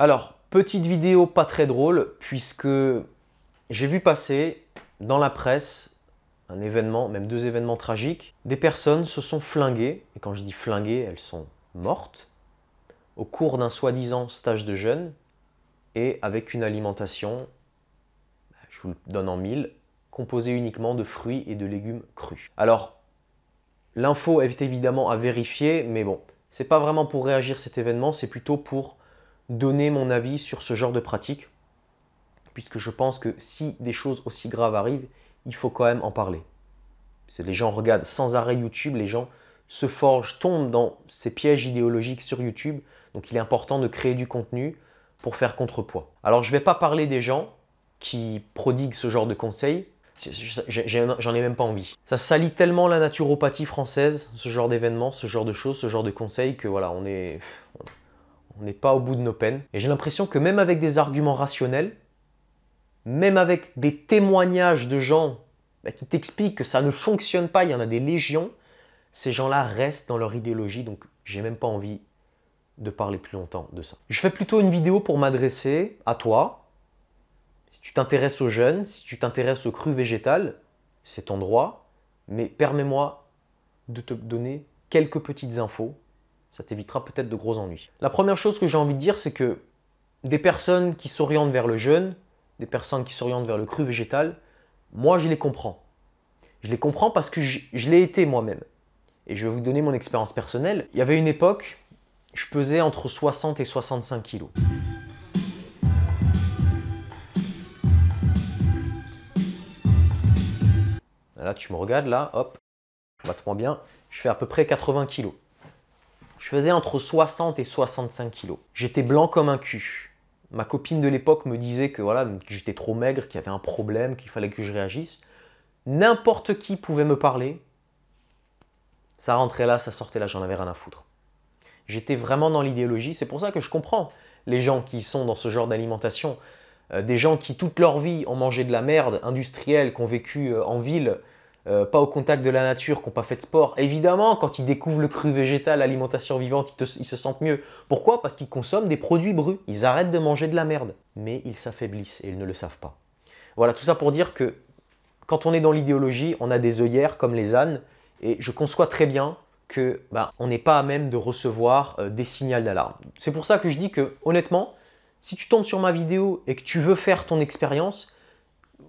Alors, petite vidéo pas très drôle, puisque j'ai vu passer dans la presse un événement, même deux événements tragiques. Des personnes se sont flinguées, et quand je dis flinguées, elles sont mortes, au cours d'un soi-disant stage de jeûne, et avec une alimentation, bah, je vous le donne en mille, composée uniquement de fruits et de légumes crus. Alors, l'info est évidemment à vérifier, mais bon, c'est pas vraiment pour réagir cet événement, c'est plutôt pour donner mon avis sur ce genre de pratique, puisque je pense que si des choses aussi graves arrivent, il faut quand même en parler. Les gens regardent sans arrêt YouTube, les gens se forgent, tombent dans ces pièges idéologiques sur YouTube, donc il est important de créer du contenu pour faire contrepoids. Alors je ne vais pas parler des gens qui prodiguent ce genre de conseils, j'en ai même pas envie. Ça salit tellement la naturopathie française, ce genre d'événements, ce genre de choses, ce genre de conseils, que voilà, on est on n'est pas au bout de nos peines. Et j'ai l'impression que même avec des arguments rationnels, même avec des témoignages de gens bah, qui t'expliquent que ça ne fonctionne pas, il y en a des légions, ces gens-là restent dans leur idéologie, donc j'ai même pas envie de parler plus longtemps de ça. Je fais plutôt une vidéo pour m'adresser à toi. Si tu t'intéresses aux jeunes, si tu t'intéresses aux crues végétales, c'est ton droit, mais permets-moi de te donner quelques petites infos ça t'évitera peut-être de gros ennuis. La première chose que j'ai envie de dire, c'est que des personnes qui s'orientent vers le jeûne, des personnes qui s'orientent vers le cru végétal, moi je les comprends. Je les comprends parce que je, l'ai été moi-même. Et je vais vous donner mon expérience personnelle. Il y avait une époque, je pesais entre 60 et 65 kilos. Là, tu me regardes, là, hop, très bien, je fais à peu près 80 kilos. Je faisais entre 60 et 65 kilos. J'étais blanc comme un cul. Ma copine de l'époque me disait que voilà, j'étais trop maigre, qu'il y avait un problème, qu'il fallait que je réagisse. N'importe qui pouvait me parler. Ça rentrait là, ça sortait là, j'en avais rien à foutre. J'étais vraiment dans l'idéologie, c'est pour ça que je comprends les gens qui sont dans ce genre d'alimentation. Euh, des gens qui toute leur vie ont mangé de la merde industrielle, qui ont vécu euh, en ville, euh, pas au contact de la nature, qui n'ont pas fait de sport. Évidemment, quand ils découvrent le cru végétal, l'alimentation vivante, ils, se sentent mieux. Pourquoi Parce qu'ils consomment des produits bruts. Ils arrêtent de manger de la merde. Mais ils s'affaiblissent et ils ne le savent pas. Voilà, tout ça pour dire que quand on est dans l'idéologie, on a des œillères comme les ânes. Et je conçois très bien que bah, on n'est pas à même de recevoir euh, des signaux d'alarme. C'est pour ça que je dis que, honnêtement, si tu tombes sur ma vidéo et que tu veux faire ton expérience,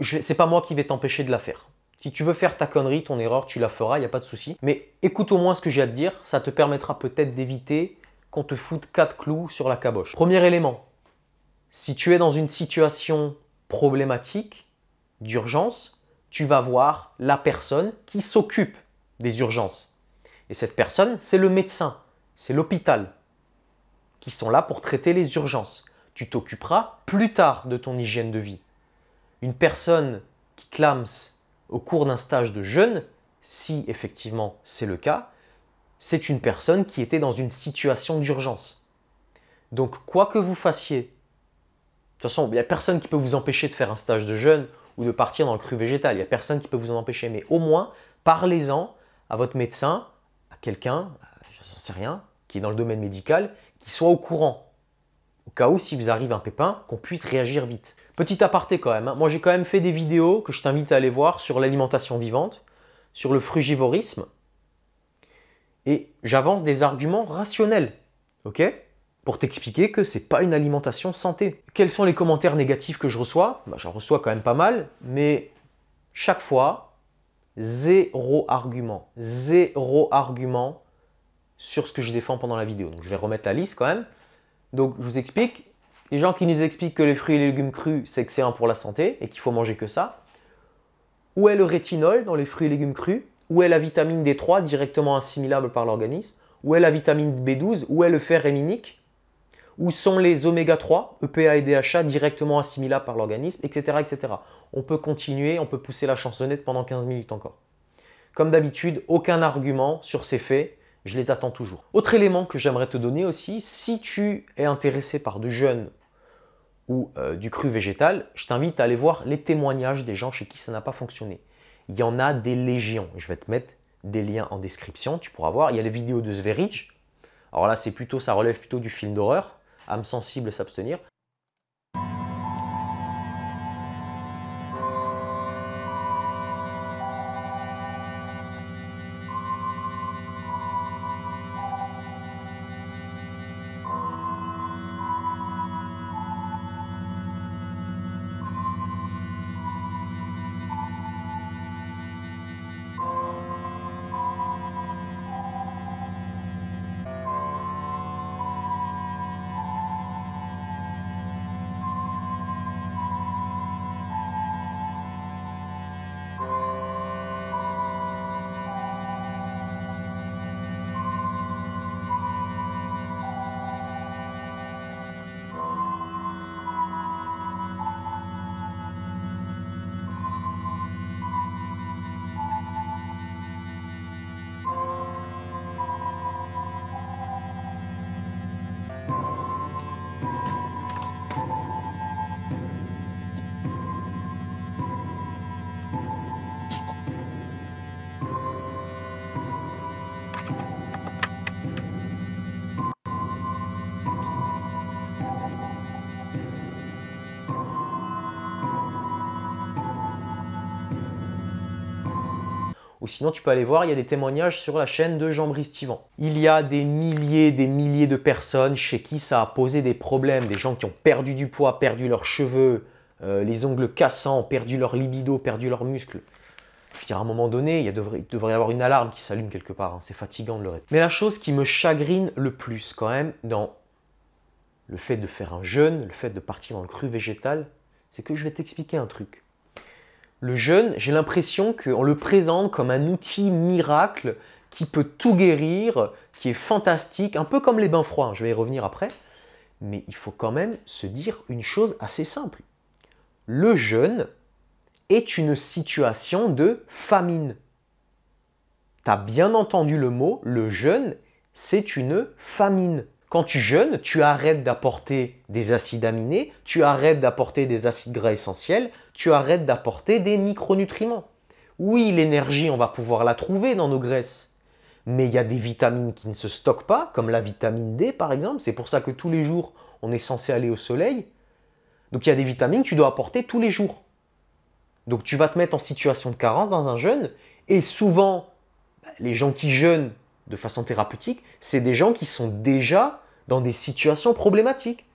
c'est pas moi qui vais t'empêcher de la faire. Si tu veux faire ta connerie, ton erreur, tu la feras, il n'y a pas de souci. Mais écoute au moins ce que j'ai à te dire, ça te permettra peut-être d'éviter qu'on te foute quatre clous sur la caboche. Premier élément, si tu es dans une situation problématique, d'urgence, tu vas voir la personne qui s'occupe des urgences. Et cette personne, c'est le médecin, c'est l'hôpital, qui sont là pour traiter les urgences. Tu t'occuperas plus tard de ton hygiène de vie. Une personne qui clame au cours d'un stage de jeûne, si effectivement c'est le cas, c'est une personne qui était dans une situation d'urgence. Donc quoi que vous fassiez, de toute façon, il n'y a personne qui peut vous empêcher de faire un stage de jeûne ou de partir dans le cru végétal, il n'y a personne qui peut vous en empêcher, mais au moins parlez-en à votre médecin, à quelqu'un, ne sais rien, qui est dans le domaine médical, qui soit au courant. Au cas où, si vous arrive un pépin, qu'on puisse réagir vite. Petit aparté quand même, hein. moi j'ai quand même fait des vidéos que je t'invite à aller voir sur l'alimentation vivante, sur le frugivorisme, et j'avance des arguments rationnels, ok Pour t'expliquer que c'est pas une alimentation santé. Quels sont les commentaires négatifs que je reçois bah, J'en reçois quand même pas mal, mais chaque fois, zéro argument, zéro argument sur ce que je défends pendant la vidéo. Donc je vais remettre la liste quand même. Donc je vous explique, les gens qui nous expliquent que les fruits et légumes crus, c'est excellent pour la santé et qu'il faut manger que ça. Où est le rétinol dans les fruits et légumes crus Où est la vitamine D3 directement assimilable par l'organisme Où est la vitamine B12 Où est le fer réminique, Où sont les oméga 3, EPA et DHA directement assimilables par l'organisme, etc., etc. On peut continuer, on peut pousser la chansonnette pendant 15 minutes encore. Comme d'habitude, aucun argument sur ces faits je les attends toujours. Autre élément que j'aimerais te donner aussi, si tu es intéressé par du jeûne ou euh, du cru végétal, je t'invite à aller voir les témoignages des gens chez qui ça n'a pas fonctionné. Il y en a des légions. Je vais te mettre des liens en description, tu pourras voir. Il y a les vidéos de Sverige. Alors là, c'est plutôt, ça relève plutôt du film d'horreur, âme sensible s'abstenir. Ou sinon, tu peux aller voir, il y a des témoignages sur la chaîne de Jean-Brice Il y a des milliers, des milliers de personnes chez qui ça a posé des problèmes. Des gens qui ont perdu du poids, perdu leurs cheveux, euh, les ongles cassants, perdu leur libido, perdu leurs muscles. Je veux dire, à un moment donné, il, y devrait, devrait, y avoir une alarme qui s'allume quelque part. Hein. C'est fatigant de le répéter. Mais la chose qui me chagrine le plus quand même dans le fait de faire un jeûne, le fait de partir dans le cru végétal, c'est que je vais t'expliquer un truc le jeûne, j'ai l'impression qu'on le présente comme un outil miracle qui peut tout guérir, qui est fantastique, un peu comme les bains froids, hein. je vais y revenir après. Mais il faut quand même se dire une chose assez simple. Le jeûne est une situation de famine. T'as bien entendu le mot, le jeûne, c'est une famine. Quand tu jeûnes, tu arrêtes d'apporter des acides aminés, tu arrêtes d'apporter des acides gras essentiels, tu arrêtes d'apporter des micronutriments. Oui, l'énergie, on va pouvoir la trouver dans nos graisses. Mais il y a des vitamines qui ne se stockent pas, comme la vitamine D par exemple. C'est pour ça que tous les jours, on est censé aller au soleil. Donc il y a des vitamines que tu dois apporter tous les jours. Donc tu vas te mettre en situation de carence dans un jeûne. Et souvent, bah, les gens qui jeûnent de façon thérapeutique, c'est des gens qui sont déjà dans des situations problématiques.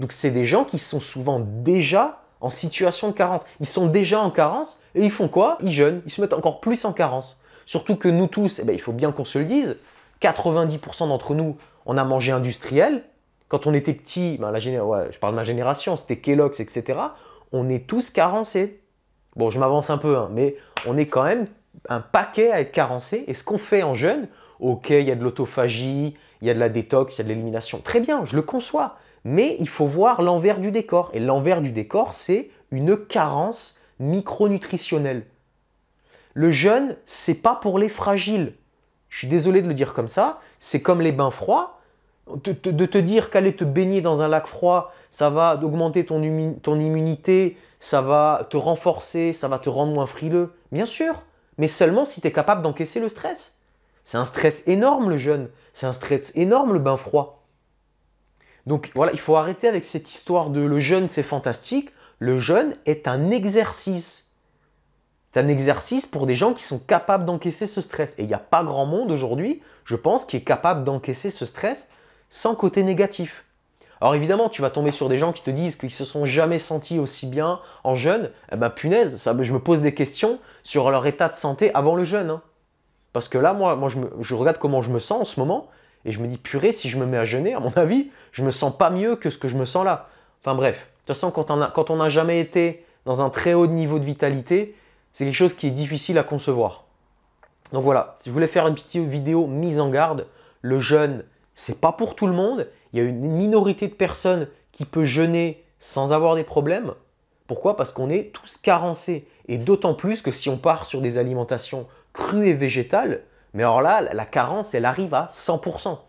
Donc c'est des gens qui sont souvent déjà en situation de carence. Ils sont déjà en carence et ils font quoi Ils jeûnent, ils se mettent encore plus en carence. Surtout que nous tous, eh ben, il faut bien qu'on se le dise, 90% d'entre nous, on a mangé industriel. Quand on était petit, ben, la je parle de ma génération, c'était Kellogg's, etc. On est tous carencés. Bon, je m'avance un peu, hein, mais on est quand même un paquet à être carencés. Et ce qu'on fait en jeûne, ok, il y a de l'autophagie, il y a de la détox, il y a de l'élimination. Très bien, je le conçois. Mais il faut voir l'envers du décor. Et l'envers du décor, c'est une carence micronutritionnelle. Le jeûne, c'est pas pour les fragiles. Je suis désolé de le dire comme ça. C'est comme les bains froids. De, te dire qu'aller te baigner dans un lac froid, ça va augmenter ton, ton immunité, ça va te renforcer, ça va te rendre moins frileux. Bien sûr, mais seulement si tu es capable d'encaisser le stress. C'est un stress énorme le jeûne, c'est un stress énorme le bain froid. Donc voilà, il faut arrêter avec cette histoire de le jeûne c'est fantastique. Le jeûne est un exercice. C'est un exercice pour des gens qui sont capables d'encaisser ce stress. Et il n'y a pas grand monde aujourd'hui, je pense, qui est capable d'encaisser ce stress sans côté négatif. Alors évidemment, tu vas tomber sur des gens qui te disent qu'ils se sont jamais sentis aussi bien en jeûne. Eh ben punaise, ça, je me pose des questions sur leur état de santé avant le jeûne. Hein. Parce que là, moi, moi je, regarde comment je me sens en ce moment, et je me dis, purée, si je me mets à jeûner, à mon avis, je me sens pas mieux que ce que je me sens là. Enfin bref, de toute façon, quand on n'a jamais été dans un très haut niveau de vitalité, c'est quelque chose qui est difficile à concevoir. Donc voilà, si je voulais faire une petite vidéo mise en garde, le jeûne, c'est pas pour tout le monde. Il y a une minorité de personnes qui peut jeûner sans avoir des problèmes. Pourquoi Parce qu'on est tous carencés. Et d'autant plus que si on part sur des alimentations Cru et végétal, mais alors là, la carence, elle arrive à 100%.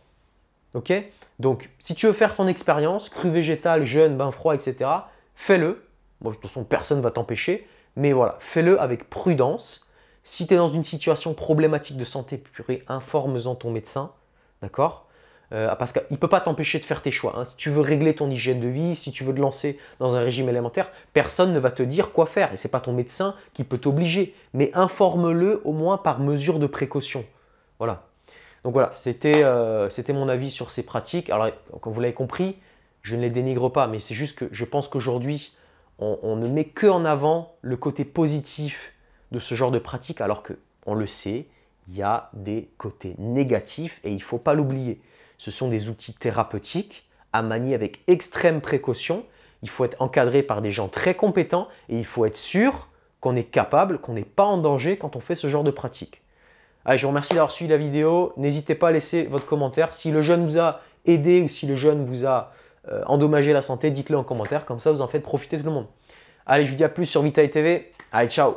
Ok Donc, si tu veux faire ton expérience, cru végétal, jeune, bain froid, etc., fais-le. Bon, de toute façon, personne ne va t'empêcher, mais voilà, fais-le avec prudence. Si tu es dans une situation problématique de santé purée, informe-en ton médecin, d'accord euh, parce qu'il ne peut pas t'empêcher de faire tes choix. Hein. Si tu veux régler ton hygiène de vie, si tu veux te lancer dans un régime élémentaire personne ne va te dire quoi faire. Et ce n'est pas ton médecin qui peut t'obliger. Mais informe-le au moins par mesure de précaution. Voilà. Donc voilà, euh, c'était mon avis sur ces pratiques. Alors, comme vous l'avez compris, je ne les dénigre pas, mais c'est juste que je pense qu'aujourd'hui, on, ne met que en avant le côté positif de ce genre de pratique, alors que on le sait, il y a des côtés négatifs et il ne faut pas l'oublier. Ce sont des outils thérapeutiques à manier avec extrême précaution. Il faut être encadré par des gens très compétents et il faut être sûr qu'on est capable, qu'on n'est pas en danger quand on fait ce genre de pratique. Allez, je vous remercie d'avoir suivi la vidéo. N'hésitez pas à laisser votre commentaire. Si le jeune vous a aidé ou si le jeune vous a euh, endommagé la santé, dites-le en commentaire. Comme ça, vous en faites profiter tout le monde. Allez, je vous dis à plus sur Vitae TV. Allez, ciao